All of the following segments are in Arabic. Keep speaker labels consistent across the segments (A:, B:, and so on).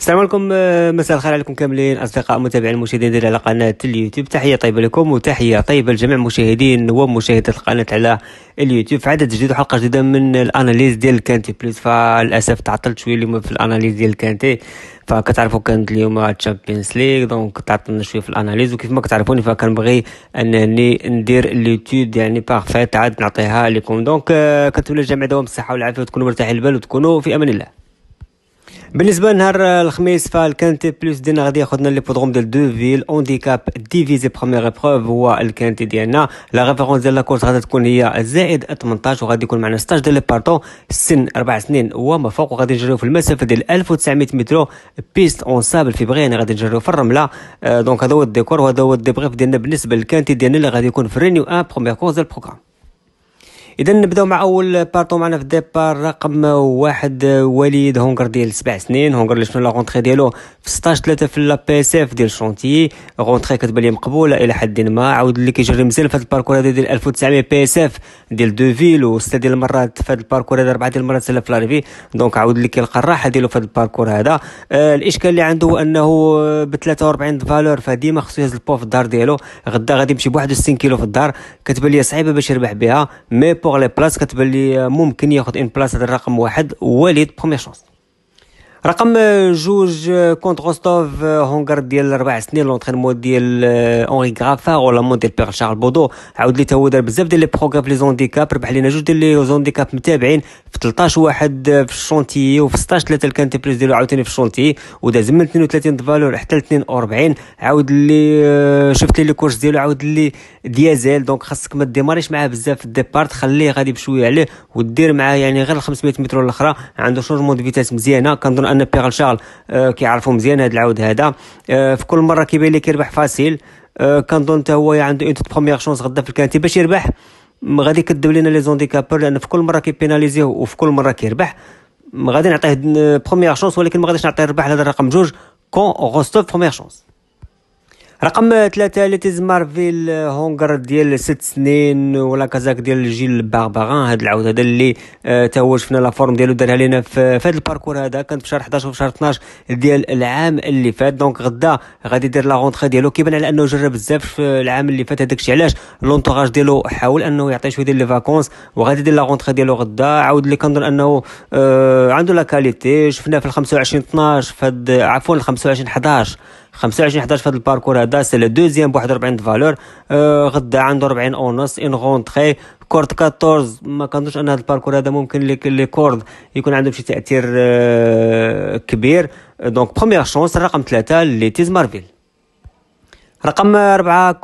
A: السلام عليكم آه، مساء الخير عليكم كاملين اصدقاء متابعين المشاهدين ديال على قناه اليوتيوب تحيه طيبه لكم وتحيه طيبه لجميع المشاهدين ومشاهدات القناه على اليوتيوب في عدد جديد وحلقه جديده من الاناليز ديال كانتي بلس فللاسف تعطلت شويه اليوم في الاناليز ديال كانتي فكتعرفوا كانت اليوم تشامبيونز ليغ دونك تعطلنا شويه في الاناليز وكيف ما كتعرفوني فكنبغي انني ندير اليوتيوب يعني بارفيت عاد نعطيها لكم دونك آه، كنتمنى الجميع دوام الصحه والعافيه وتكونوا مرتاحين البال وتكونوا في امان الله بالنسبه لنهار الخميس فالكانتي بلوس ديالنا غادي ياخذنا لي بودروم ديال دو فيل اونديكاب ديفيزي بروميير ابروف هو الكانتي ديالنا لا ريفيرونس ديال لاكورس غادي تكون هي زائد 18 وغادي يكون معنا 16 ديال لي بارتون السن 4 سنين وما فوق وغادي نجريو في المسافه ديال 1900 متر بيست اون سابل في بغيان غادي نجريو في الرمله دونك آه، هذا هو الديكور وهذا هو الديبريف ديالنا بالنسبه للكانتي ديالنا اللي غادي يكون في رينيو ان بروميير كورس ديال البروغرام اذا نبداو مع اول بارتو معنا في الديبار رقم واحد وليد هونغر ديال سبع سنين هونغر اللي شنو لا غونتخي ديالو في 16 3 في لا بي اس اف ديال شونتي غونتخي كتبان لي مقبوله الى حد ما عاود اللي كيجري مزيان في هذا الباركور هذا ديال 1900 بي اس اف ديال فيل و سته ديال المرات في هذا الباركور هذا اربعه ديال المرات سلا في لاريفي دونك عاود اللي كيلقى الراحه ديالو في هذا الباركور آه، هذا الاشكال اللي عنده هو انه ب 43 فالور فديما خصو يهز البو في الدار ديالو غدا غادي يمشي ب 61 كيلو في الدار كتبان لي صعيبه باش يربح بها مي بور لي بلاص كتبان لي ممكن ياخذ اون بلاصه الرقم واحد وليد بروميير شونس رقم جوج كونت غوستوف هونغر ديال ربع سنين لونترينمون ديال اونري آه، غرافار ولا مون ديال بيغ شارل بودو عاود لي هو دار بزاف ديال لي بروغرام في لي زونديكاب ربح لينا جوج ديال لي زونديكاب متابعين في 13 واحد آه، في الشونتيي وفي 16 ثلاثه الكانتي بلوس ديالو عاوتاني في الشونتيي وداز من 32 فالور حتى ل 42 عاود لي آه، شفت لي كورس ديالو عاود لي ديازيل دونك خاصك ما ديماريش معاه بزاف في الديبارت خليه غادي بشويه عليه ودير معاه يعني غير 500 متر الاخرى عنده شونجمون دو فيتاس مزيانه كنظن ان بيغ شارل آه، كيعرفو مزيان هذا العود هذا آه، في كل مره كيبان لي كيربح فاسيل آه، كنظن حتى هو عنده اون بروميير شونس غدا في الكانتي باش يربح غادي يكذب لينا لي زونديكابور لان في كل مره كيبيناليزيه وفي كل مره كيربح غادي نعطيه بروميير شونس ولكن ما غاديش نعطيه الربح على الرقم جوج كون غوستوف بروميير شونس رقم ثلاثة ليتيز مارفيل هونغر ديال ست سنين ولا كازاك ديال جيل بارباغان هاد العود هذا اللي آه، توا شفنا لا فورم ديالو دارها لينا في هاد الباركور هذا كانت في شهر 11 وفي شهر 12 ديال العام اللي فات دونك غدا غادي يدير لا رونتخي ديالو كيبان على انه جرب بزاف في العام اللي فات هذاك الشيء علاش لونتوراج ديالو حاول انه يعطيه شويه ديال لي فاكونس وغادي يدير لا رونتخي ديالو غدا عاود اللي كنظن انه آه، عنده لا كاليتي شفناه في 25 12 في عفوا 25 11 25 11 في هذا الباركور هذا سي لو دوزيام ب 41 فالور آه غدا عنده 40 اونص ان غونتخي كورد 14 ما كنظنش ان هذا الباركور هذا ممكن لي لي كورد يكون عندهم شي تاثير آه كبير دونك بروميير شونس رقم تلاتة لي تيز مارفيل رقم أربعة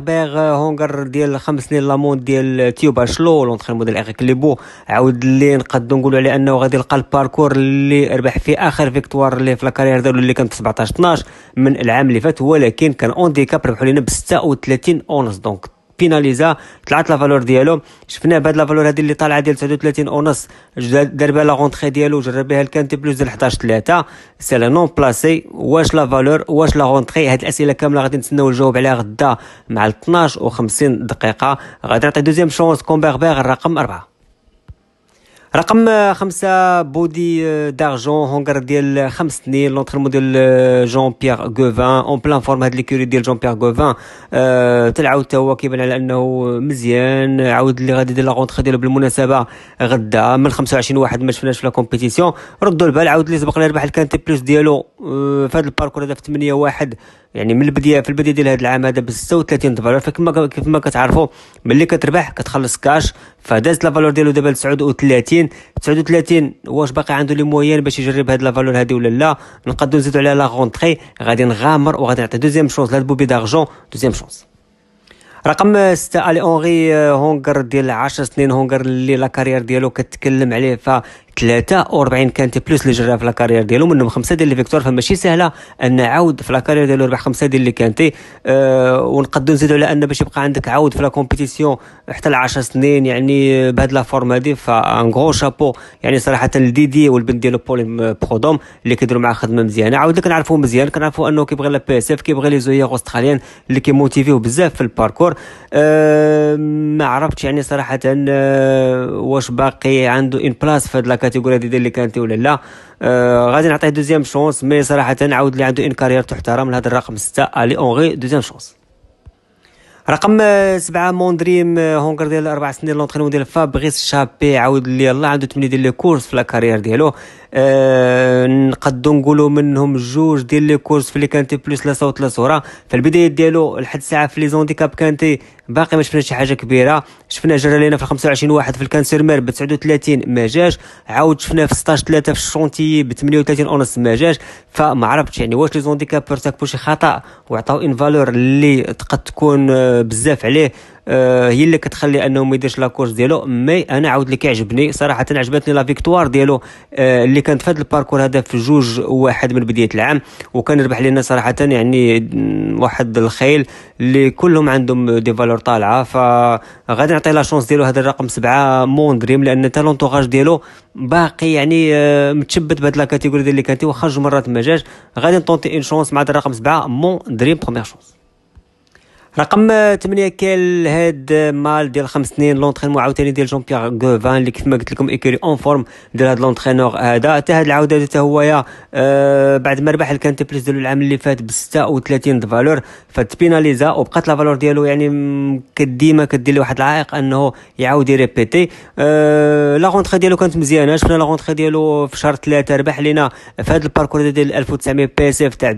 A: بيغ هونغر ديال خمس سنين لامون ديال تيوبا شلو موديل ديال إريك ليبو عاود اللي نقدو نقولو على أنه غادي يلقى الباركور اللي ربح في آخر فيكتوار اللي في لاكارير ديالو اللي كانت 17 12 من العام اللي فات ولكن كان اونديكاب ربحو لينا ب 36 اونس دونك بيناليزا طلعت لا فالور ديالو شفناه بهاد لا فالور هادي اللي طالعه ديال 39 ونص دار بها لا غونتري ديالو جرب بها الكانتي بلوس ديال 11 3 سي لا نون بلاسي واش لا فالور واش لا غونتري هاد الاسئله كامله غادي نتسناو الجواب عليها غدا مع 12 و 50 دقيقه غادي نعطي دوزيام شونس كومبيربير الرقم 4 رقم خمسة بودي آه، دارجون هونغر ديال خمس سنين لونترينمون ديال آه، جون بيير غوفان اون بلان فورم هاد ليكوري ديال جون بيير غوفان أه تلعاود تا هو كيبان على انه مزيان عاود اللي غادي يدير لا غونتخي ديالو بالمناسبه غدا من 25 واحد ما شفناش في لا كومبيتيسيون ردوا البال عاود اللي سبق ليه ربح الكانتي بلوس ديالو أه في هاد الباركور هذا في 8 واحد يعني من البدايه في البدايه ديال هاد العام هذا ب 36 دولار فكما كيف ما كتعرفوا ملي كتربح كتخلص كاش فدازت لا فالور ديالو دابا 39 تسعود 39 واش باقي عنده لي مويان باش يجرب هاد لافالور هادي ولا لا نقدو نزيدو على لا غادي نغامر وغادي نعطي دوزيام شونس لهاد بوبي دارجون دوزيام شونس رقم ستة الي اونغي آه، هونغر ديال 10 سنين هونغر اللي لا كارير ديالو كتكلم عليه ف 43 كانت بلوس اللي جرى في لاكارير ديالو منهم خمسه ديال لي فيكتور فماشي سهله ان عاود في لاكارير ديالو ربح خمسه ديال لي كانتي أه ونقدو نزيدو على ان باش يبقى عندك عاود في لا كومبيتيسيون حتى ل 10 سنين يعني بهاد لا فورم هادي فان غرو شابو يعني صراحه لديدي والبنت ديالو بولي برودوم آه، اللي كيديروا معاه خدمه مزيانه عاود اللي كنعرفوه مزيان كنعرفو انه كيبغي لا بي اس اف كيبغي لي زويا اوستراليان اللي كيموتيفيو بزاف في الباركور أه ما عرفتش يعني صراحه آه، واش باقي عنده اون بلاص في هاد كتقول هذه اللي كانت ولا لا آه غادي نعطيه دوزيام شونس مي صراحه عاود اللي عنده ان كارير تحترم لهذا الرقم 6 الي اونغي دوزيام شونس رقم آه، سبعة موندريم آه، هونغر ديال اربع سنين لونترينمون ديال فابغيس شابي عاود اللي الله عنده 8 ديال لي كورس في لا كارير ديالو آه، نقدو نقولوا منهم جوج ديال لي كورس في لي كانتي بلوس لا صوت لا صوره البدايه ديالو لحد الساعه في لي زونديكاب كانتي باقي ما شفنا شي حاجه كبيره شفنا جرى لينا في 25 واحد في الكانسير مير ب 39 ما جاش عاود شفنا في 16 3 في الشونتي ب 38 اونس ما جاش فما عرفتش يعني واش لي زونديكاب ارتكبوا شي خطا وعطاو ان فالور اللي تقد تكون آه، بزاف عليه آه، هي اللي كتخلي انه ما يديرش لاكورس ديالو مي انا عاود لك عجبني صراحه عجبتني لا فيكتوار ديالو آه، اللي كانت في هذا الباركور هذا في جوج واحد من بدايه العام وكان ربح لنا صراحه يعني واحد الخيل اللي كلهم عندهم دي فالور طالعه فغادي نعطي لا شونس ديالو هذا الرقم سبعه مون دريم لان تالونتوغاج ديالو باقي يعني آه، متشبت بهاد لاكاتيغوري ديال اللي كانت وخرج مرات ما جاش غادي نطونتي اون شونس مع هذا الرقم سبعه مون دريم بروميير شونس رقم 8 كال هاد مال ديال خمس سنين لونترينمون عاوتاني ديال جون بيير غوفان اللي كيف ما قلت لكم ايكوري اون فورم ديال هاد لونترينور هذا حتى هاد العوده حتى هويا آه بعد ما ربح بليس ديالو العام اللي فات ب 36 فالور فتبيناليزا وبقات لا فالور ديالو يعني ديما كدير له واحد العائق انه يعاود يريبيتي آه لا غونتخي ديالو كانت مزيانه شفنا لا غونتخي ديالو في شهر ثلاثه ربح لينا في هاد الباركور ديال 1900 بي اس اف تاع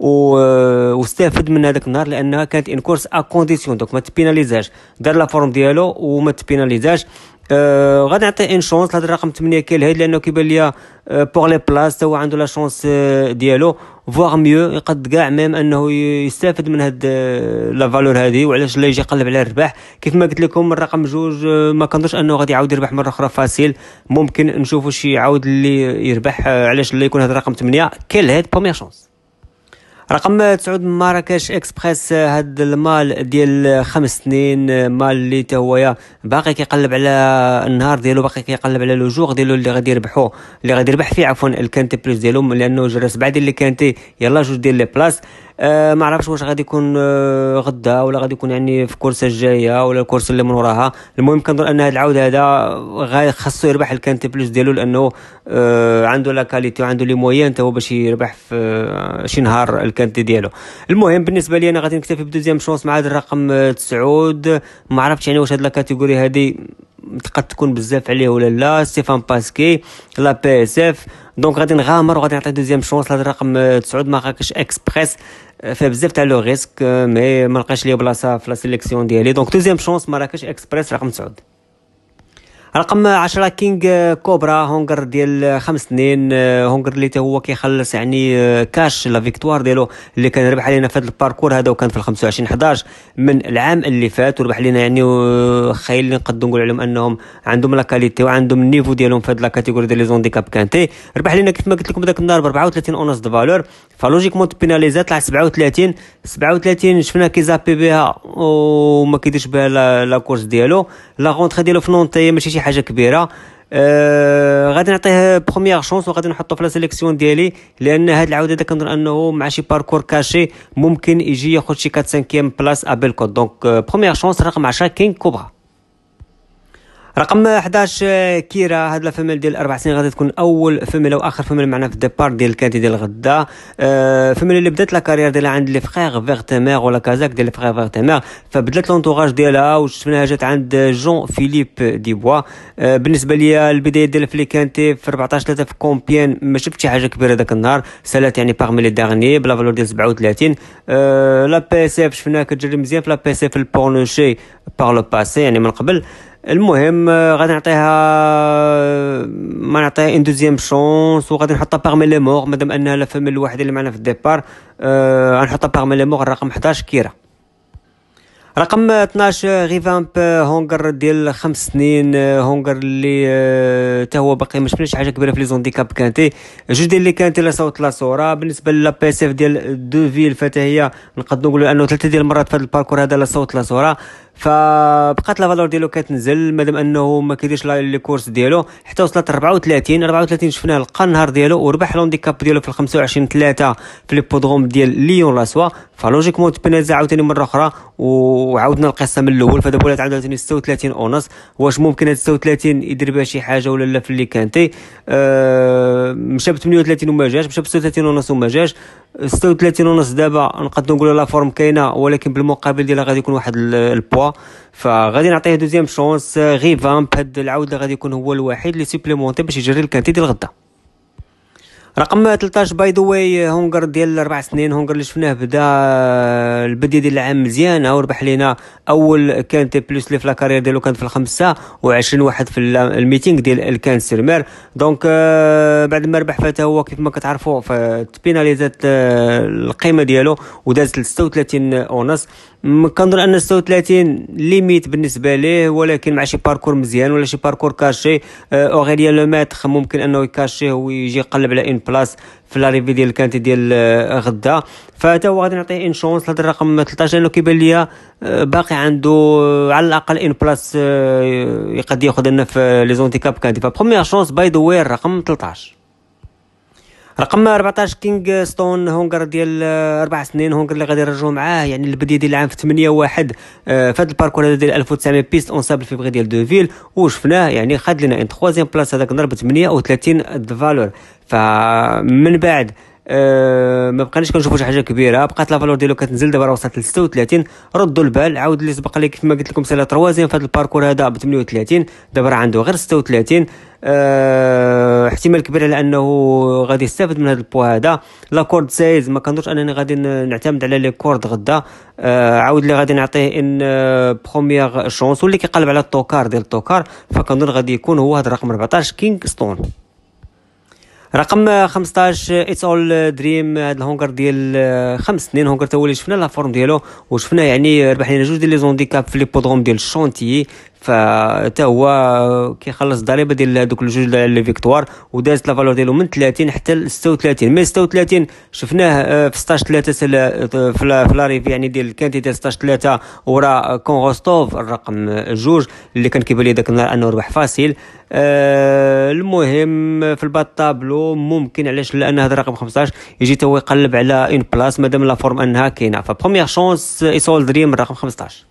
A: و... آه، واستفد من هذاك النهار لانها كانت ان كورس ا كونديسيون دونك ما تبيناليزاش دار لا فورم ديالو وما تبيناليزاش آه غادي نعطي ان شونس لهذا الرقم 8 كيل هيد لانه كيبان ليا بوغ لي بلاص هو عنده لا شونس ديالو فواغ ميو يقد كاع ميم انه يستافد من هاد لا فالور هادي وعلاش لا يجي يقلب على الرباح كيف ما قلت لكم الرقم جوج ما كنظنش انه غادي يعاود يربح مره اخرى فاسيل ممكن نشوفوا شي يعاود اللي يربح علاش لا يكون هاد الرقم 8 كيل هيد بوميير شونس رقم تسعود مراكش اكسبريس هاد المال ديال خمس سنين مال اللي تا هو باقي كيقلب على النهار ديالو باقي كيقلب على لو جوغ ديالو اللي غادي يربحو اللي غادي يربح فيه عفوا الكانتي بلوس ديالهم لانه جرى سبعه ديال الكانتي كانتي يلا جوج ديال لي بلاص آه، ما عرفتش واش غادي يكون آه، غدا ولا غادي يكون يعني في الكورسه الجايه ولا الكورسه اللي من وراها المهم كنظن ان هذا العود هذا خاصو يربح الكانتي بلوس ديالو لانه آه، عنده لا كاليتي وعنده لي مويان تا هو باش يربح في شي نهار الكانتي ديالو المهم بالنسبه لي انا غادي نكتفي بدوزيام شونس مع هذا الرقم تسعود ما عرفتش يعني واش هاد لا كاتيجوري هادي تقد تكون بزاف عليه ولا لا ستيفان باسكي لا بي اس اف دونك غادي نغامر وغادي نعطي دوزيام شونس لهذا الرقم تسعود ما غاكش اكسبريس Euh, Faites-vous le risque, mais Marrakech ne sais pas la sélection d'IALE. Donc, deuxième chance, Marrakech Express, raconte رقم 10 كينغ آه، كوبرا هونغر ديال 5 آه، 2 آه، هونغر اللي هو كيخلص يعني كاش لا فيكتوار ديالو اللي كان ربح علينا في هذا الباركور هذا وكان في 25 11 من العام اللي فات وربح علينا يعني خايل اللي نقدروا نقول عليهم انهم عندهم لا كاليتي وعندهم النيفو ديالهم في هذه لا كاتيجوري ديال لي كاب كانتي ربح علينا كيف ما قلت لكم ذاك النهار ب 34 اونص دو فالور فلوجيكمون بيناليزا طلع 37 37 شفنا كيزابي بها وما كيديرش بها لا كورس ديالو لا غونتخي ديالو في نونتي ماشي شي حاجه كبيره آه غادي نعطيه بروميير شونس وغادي نحطو في لا سيليكسيون ديالي لان هاد العوده دا كنظن انه مع شي باركور كاشي ممكن يجي ياخذ شي 4 5 بلاص ابل كود دونك بروميير شونس رقم 10 كين كوبرا رقم 11 آه، كيرا هاد لا فيميل ديال اربع سنين غادي تكون اول فيميل او اخر فيميل معنا في الديبار ديال الكادي ديال غدا أه فيميل اللي بدات لا كارير ديالها عند لي فريغ فيغتيمير ولا كازاك ديال لي فيغتيمير فبدلت لونتوراج ديالها وشفناها جات عند جون فيليب ديبوا أه بالنسبه ليا البدايه ديالها في لي كانتي في 14 3 في كومبيان ما شفت شي حاجه كبيره داك النهار سالات يعني باغمي لي دارني بلا فالور ديال 37 أه لا بي اس اف شفناها كتجري مزيان في لا بي اس اف البورنوشي بار لو باسي يعني من قبل المهم آه، غادي نعطيها آه، ما نعطيها ان دوزيام شونس وغادي نحطها باغمي لي مور مادام انها لا فامي الوحيده اللي معنا في الديبار غنحطها باغمي لي مور الرقم 11 كيرا رقم 12 ريفامب آه، هونغر ديال خمس سنين هونغر اللي حتى هو باقي ما شفناش حاجه كبيره في لي زونديكاب كانتي جوج ديال لي كانتي لا صوت لا صوره بالنسبه لا بي اس اف ديال دو فتا هي نقدر نقولوا انه ثلاثه ديال المرات في هذا الباركور هذا لا صوت لا صوره فبقات لا فالور ديالو كتنزل مادام انه ما كيديرش لي كورس ديالو حتى وصلت 34 34 شفناه لقى النهار ديالو وربح لونديكاب ديالو في 25 3 في ليبودروم ديال ليون لاسوا فلوجيكمون تبنازا عاوتاني مره اخرى وعاودنا القصه من الاول فدابا ولات عندها 36 اونص واش ممكن هاد 36 يدير بها شي حاجه ولا لا في اللي كانتي أه مشى ب 38 وما جاش مشى ب 36 ونص وما جاش 36 ونص دابا نقدر نقول لا فورم كاينه ولكن بالمقابل ديالها غادي يكون واحد البوا فغادي نعطيه دوزيام شونس آه، غيفامب آه، هاد العوده غادي يكون هو الوحيد اللي سوبليمونتي باش يجري الكانتي ديال غدا رقم 13 باي ذا واي هونغر ديال اربع سنين هونغر اللي شفناه بدا آه، البدايه ديال العام مزيانه وربح لينا اول كانتي بلوس لي فلاكارير ديالو كانت في الخمسه و20 واحد في الميتينغ ديال الكان سيرمير دونك بعد ما ربح فات هو كيف ما كتعرفوا فتبيناليزات القيمه ديالو ودازت ل 36 اونص كنظن ان 36 ليميت بالنسبه ليه ولكن مع شي باركور مزيان ولا شي باركور كاشي أه، اوغيليان لو ماتخ ممكن انه يكاشيه ويجي يقلب على ان بلاص في لاريفي ديال كانتي ديال أه، غدا فتا هو غادي نعطيه ان شونس لهذا الرقم 13 لانه كيبان ليا أه، باقي عنده على الاقل ان بلاس يقد ياخذ لنا في لي زونتيكاب كانتي فبروميير شونس باي ذا وي الرقم 13 رقم 14 كينغ ستون هونغر ديال آه، اربع سنين هونغر اللي غادي يرجعوا معاه يعني البدايه ديال العام في 8 واحد آه، في هذا الباركور هذا ديال 1900 بيست اون سابل فيبغي ديال دوفيل وشفناه يعني خاد لنا ان 3 بلاص هذاك نضرب 38 دفالور فمن بعد آه، ما بقيناش كنشوفوا شي حاجه كبيره بقات لا فالور ديالو كتنزل دابا راه وصلت ل 36 ردوا البال عاود اللي سبق لي كيف ما قلت لكم سالا تروازيام في هذا الباركور هذا ب 38 دابا راه عنده غير 36 أه احتمال كبير على انه غادي يستافد من هذا البو هذا لا كورد سايز ما كنظنش انني غادي نعتمد على لي كورد غدا أه عاود اللي غادي نعطيه ان بروميير شونس واللي كيقلب على التوكار ديال التوكار فكنظن غادي يكون هو هذا الرقم 14 كينغ ستون رقم 15 اتس اول دريم هاد الهونغر ديال آه، خمس سنين هونغر تا هو اللي شفنا لا فورم ديالو وشفنا يعني ربح لينا جوج ديال لي زونديكاب في لي بودروم ديال الشونتيي فتا هو كيخلص الضريبه ديال دوك الجوج ديال لي فيكتوار ودازت لا فالور ديالو من 30 حتى ل 36 مي 36 شفناه آه، في 16 3 آه، في لاريف يعني ديال ديال 16 3 ورا كونغوستوف الرقم جوج اللي كان كيبان لي داك النهار انه ربح فاصل أه المهم في البات طابلو ممكن علاش لان هذا الرقم 15 يجي هو يقلب على اون بلاص مادام لا فورم انها كاينه فبروميير شونس ايسول دريم الرقم 15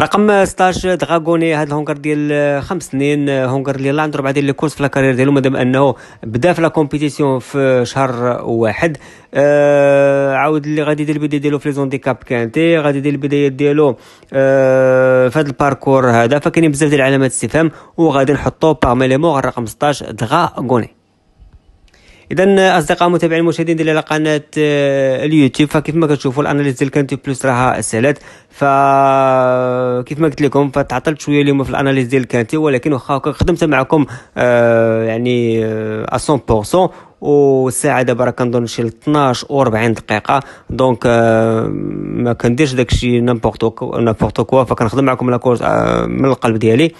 A: رقم 16 دراغوني هذا الهونغر ديال خمس سنين هونغر اللي لاند عنده ديال الكورس في لاكارير ديالو مادام انه بدا في لا كومبيتيسيون في شهر واحد آه عاود اللي غادي يدير البدايه ديالو في لي كاب كانتي غادي يدير البدايه ديالو آه في هذا الباركور هذا فكاينين بزاف ديال علامات استفهام وغادي نحطو باغمي لي مور الرقم 16 دغاغوني اذا اصدقاء متابعين المشاهدين ديال قناه آه، اليوتيوب فكيف ما كتشوفوا الاناليز ديال كانتي بلس راها سهلات فكيف ما قلت لكم فتعطلت شويه اليوم في الاناليز ديال كانتي ولكن واخا خدمت معكم آه، يعني 100% آه، الساعه دابا راه كنظن شي 12 و 40 دقيقه دونك ما كنديرش داكشي نيمبورط نيمبورط كوا فكنخدم معكم لا كورس من القلب ديالي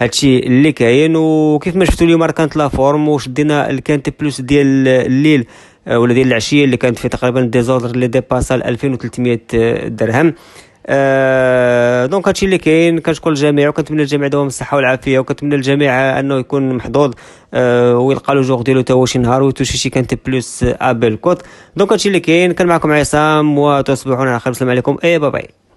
A: هادشي اللي كاين وكيف ما شفتوا اليوم كانت لا فورم وشدينا الكانتي بلوس ديال الليل آه، ولا ديال العشيه اللي كانت في تقريبا ديزوردر اللي ديباسا 2300 درهم آه دونك هادشي اللي كاين كنشكر الجميع وكنتمنى الجميع دوام الصحه والعافيه وكنتمنى الجميع انه يكون محظوظ آه ويلقى له جوغ ديالو تا هو شي نهار ويتو شي كانت بلوس ابل كوت دونك هادشي اللي كاين كان معكم عصام وتصبحون على خير السلام عليكم اي باي باي